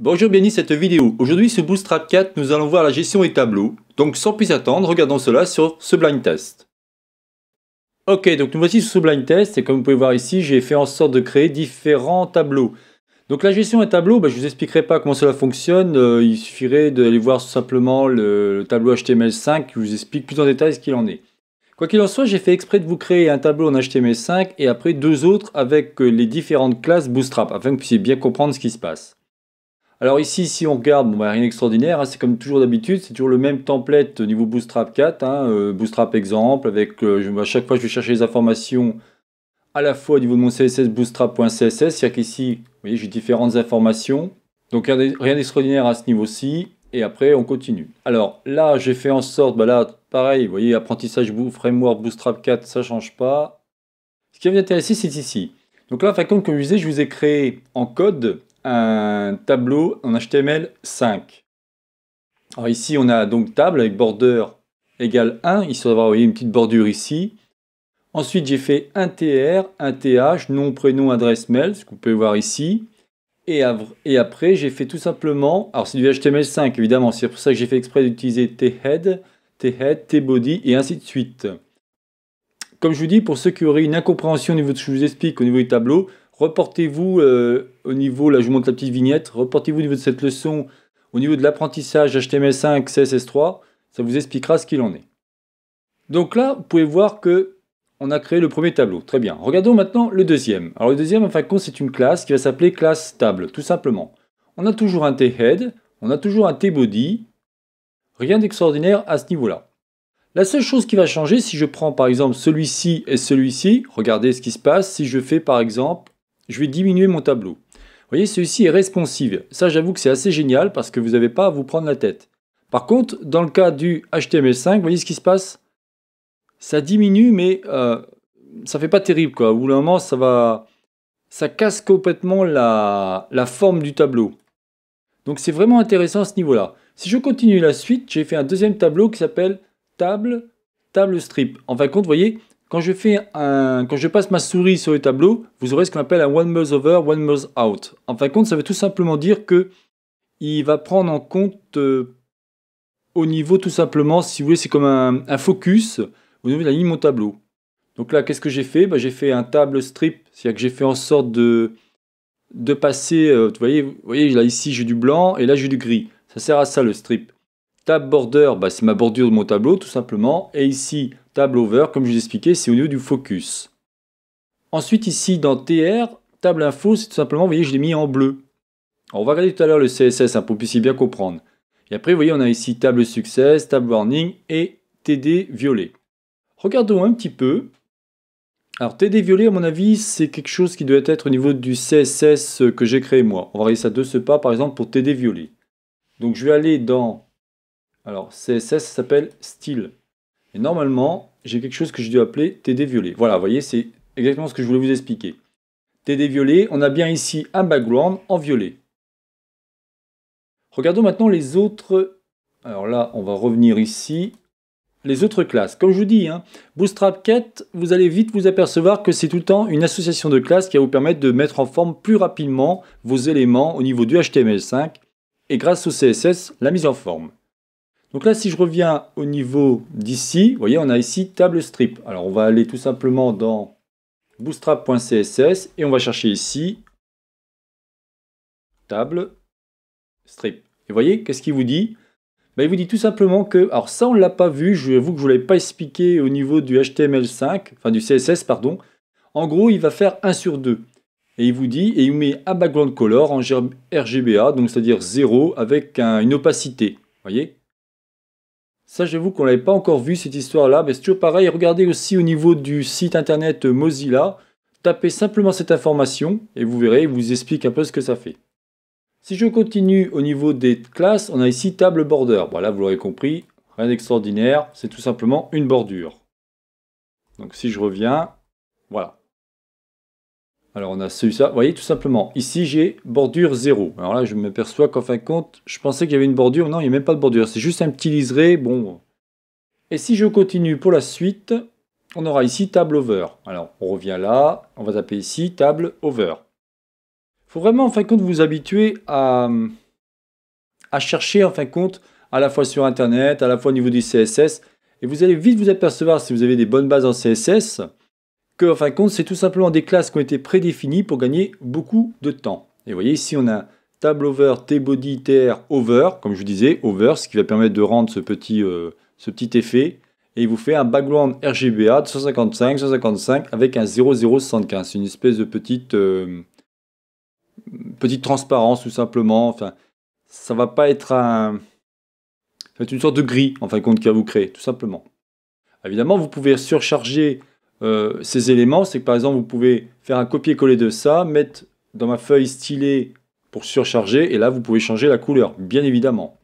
Bonjour, bienvenue cette vidéo. Aujourd'hui sur Bootstrap 4, nous allons voir la gestion des tableaux. Donc sans plus attendre, regardons cela sur ce blind test. Ok, donc nous voici sur ce blind test et comme vous pouvez voir ici, j'ai fait en sorte de créer différents tableaux. Donc la gestion des tableaux, bah, je ne vous expliquerai pas comment cela fonctionne, euh, il suffirait d'aller voir simplement le, tableau HTML5 qui vous explique plus en détail ce qu'il en est. Quoi qu'il en soit, j'ai fait exprès de vous créer un tableau en HTML5 et après deux autres avec euh, les différentes classes Bootstrap afin que vous puissiez bien comprendre ce qui se passe. Alors ici, si on regarde, bah, rien d'extraordinaire, hein, c'est comme toujours d'habitude, c'est toujours le même template au niveau Bootstrap 4, hein, euh, Bootstrap exemple, avec euh, à chaque fois je vais chercher les informations à la fois au niveau de mon CSS bootstrap.css, c'est-à-dire qu'ici, vous voyez, j'ai différentes informations, donc rien d'extraordinaire à ce niveau-ci, et après on continue. Alors là, j'ai fait en sorte, bah, là, pareil, vous voyez, apprentissage framework Bootstrap 4, ça change pas. Ce qui va vous intéresser, c'est ici. Donc là, en fin comme je disais, je vous ai créé en code un tableau en HTML5. Alors ici, on a donc table avec border égale 1, il faudra avoir une petite bordure ici. Ensuite, j'ai fait un TR, un TH, nom, prénom, adresse mail, ce que vous pouvez voir ici. Et, et après, j'ai fait tout simplement, alors c'est du HTML5 évidemment, c'est pour ça que j'ai fait exprès d'utiliser T-head, T-head, body et ainsi de suite. Comme je vous dis, pour ceux qui auraient une incompréhension au niveau de ce que je vous explique au niveau du tableau, reportez-vous euh, au niveau, là je vous montre la petite vignette, reportez-vous au niveau de cette leçon, au niveau de l'apprentissage HTML5, CSS3, ça vous expliquera ce qu'il en est. Donc là, vous pouvez voir que on a créé le premier tableau. Très bien. Regardons maintenant le deuxième. Alors le deuxième, en fin de compte, c'est une classe qui va s'appeler classe table, tout simplement. On a toujours un T-head, on a toujours un T-body. Rien d'extraordinaire à ce niveau-là. La seule chose qui va changer, si je prends par exemple celui-ci et celui-ci, regardez ce qui se passe si je fais par exemple je vais diminuer mon tableau. Vous voyez, celui-ci est responsive. Ça, j'avoue que c'est assez génial parce que vous n'avez pas à vous prendre la tête. Par contre, dans le cas du HTML5, vous voyez ce qui se passe Ça diminue, mais euh, ça fait pas terrible. Quoi. Au bout d'un moment, ça, va... ça casse complètement la, la forme du tableau. Donc c'est vraiment intéressant à ce niveau-là. Si je continue la suite, j'ai fait un deuxième tableau qui s'appelle table, table strip. En fin de compte, vous voyez, quand je, quand je passe ma souris sur le tableau, vous aurez ce qu'on appelle un one mouse over, one mouse out. En fin de compte, ça veut tout simplement dire que il va prendre en compte euh, au niveau tout simplement, si vous voulez, c'est comme un, focus au niveau de la ligne mon tableau. Donc là, qu'est-ce que j'ai fait bah, J'ai fait un table strip, c'est-à-dire que j'ai fait en sorte de, passer, euh, vous, voyez, voyez, là ici j'ai du blanc et là j'ai du gris. Ça sert à ça le strip. Tab border, bah, c'est ma bordure de mon tableau tout simplement. Et ici, table over, comme je vous expliqué c'est au niveau du focus. Ensuite ici, dans TR, table info, c'est tout simplement, vous voyez, je l'ai mis en bleu. on va regarder tout à l'heure le CSS hein, pour que vous puissiez bien comprendre. Et après, vous voyez, on a ici table success, table warning et TD violet. Regardons un petit peu. Alors TD violet, à mon avis, c'est quelque chose qui doit être au niveau du CSS que j'ai créé moi. On va regarder ça de ce pas, par exemple, pour TD violet. Donc je vais aller dans alors, CSS s'appelle style. Et normalement, j'ai quelque chose que je dois appeler TD violet. Voilà, vous voyez, c'est exactement ce que je voulais vous expliquer. TD violet, on a bien ici un background en violet. Regardons maintenant les autres... Alors là, on va revenir ici. Les autres classes. Comme je vous dis, hein, Bootstrap 4, vous allez vite vous apercevoir que c'est tout le temps une association de classes qui va vous permettre de mettre en forme plus rapidement vos éléments au niveau du HTML5 et grâce au CSS, la mise en forme. Donc là, si je reviens au niveau d'ici, vous voyez, on a ici table strip. Alors on va aller tout simplement dans bootstrap.css et on va chercher ici table strip. Et vous voyez, qu'est-ce qu'il vous dit ben, Il vous dit tout simplement que, alors ça on ne l'a pas vu, je vous avoue que je ne vous l'avais pas expliqué au niveau du HTML5, enfin du CSS pardon. En gros, il va faire 1 sur 2. Et il vous dit, et il met un background color en RGBA, donc c'est-à-dire 0 avec une opacité. Vous voyez ça, vous qu'on l'avait pas encore vu cette histoire-là, mais c'est toujours pareil. Regardez aussi au niveau du site internet Mozilla. Tapez simplement cette information et vous verrez, il vous explique un peu ce que ça fait. Si je continue au niveau des classes, on a ici table border. Voilà, vous l'aurez compris, rien d'extraordinaire, c'est tout simplement une bordure. Donc si je reviens, voilà. Alors on a celui-là, vous voyez tout simplement, ici j'ai bordure 0. Alors là je m'aperçois qu'en fin de compte, je pensais qu'il y avait une bordure, non il n'y a même pas de bordure, c'est juste un petit liseré, bon. Et si je continue pour la suite, on aura ici table over. Alors on revient là, on va taper ici table over. Il faut vraiment en fin de compte vous habituer à, à chercher en fin de compte à la fois sur internet, à la fois au niveau du CSS, et vous allez vite vous apercevoir si vous avez des bonnes bases en CSS, que, en fin de compte, c'est tout simplement des classes qui ont été prédéfinies pour gagner beaucoup de temps. Et vous voyez, ici, on a table over, T-Body tr, over, comme je vous disais, over, ce qui va permettre de rendre ce petit, euh, ce petit effet. Et il vous fait un background RGBA de 155, 155 avec un 0075. C'est une espèce de petite, euh, petite transparence, tout simplement. Enfin, ça va pas être un. C'est une sorte de gris, en fin de compte, qui va vous créer, tout simplement. Évidemment, vous pouvez surcharger euh, ces éléments, c'est que par exemple, vous pouvez faire un copier-coller de ça, mettre dans ma feuille stylée pour surcharger, et là, vous pouvez changer la couleur, bien évidemment.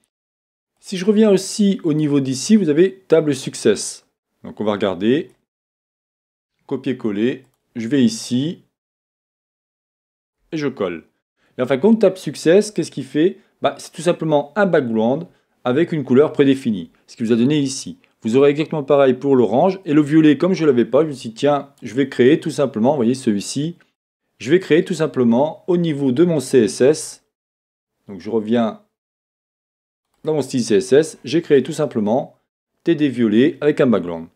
Si je reviens aussi au niveau d'ici, vous avez table success. Donc on va regarder, copier-coller, je vais ici, et je colle. Et en fin compte, table success, qu'est-ce qu'il fait bah, C'est tout simplement un background avec une couleur prédéfinie, ce qui vous a donné ici. Vous aurez exactement pareil pour l'orange. Et le violet, comme je ne l'avais pas, je me suis dit, tiens, je vais créer tout simplement, vous voyez celui-ci, je vais créer tout simplement au niveau de mon CSS. Donc je reviens dans mon style CSS, j'ai créé tout simplement TD violet avec un background.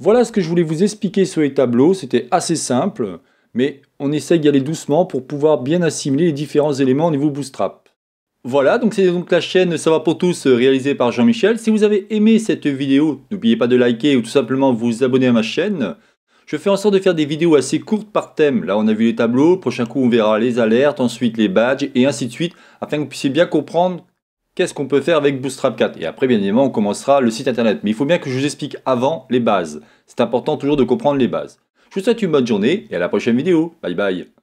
Voilà ce que je voulais vous expliquer sur les tableaux, c'était assez simple, mais on essaye d'y aller doucement pour pouvoir bien assimiler les différents éléments au niveau Bootstrap. Voilà, donc c'est donc la chaîne Ça va pour tous euh, réalisée par Jean-Michel. Si vous avez aimé cette vidéo, n'oubliez pas de liker ou tout simplement vous abonner à ma chaîne. Je fais en sorte de faire des vidéos assez courtes par thème. Là, on a vu les tableaux, prochain coup, on verra les alertes, ensuite les badges et ainsi de suite, afin que vous puissiez bien comprendre qu'est-ce qu'on peut faire avec Bootstrap 4. Et après, bien évidemment, on commencera le site internet. Mais il faut bien que je vous explique avant les bases. C'est important toujours de comprendre les bases. Je vous souhaite une bonne journée et à la prochaine vidéo. Bye bye.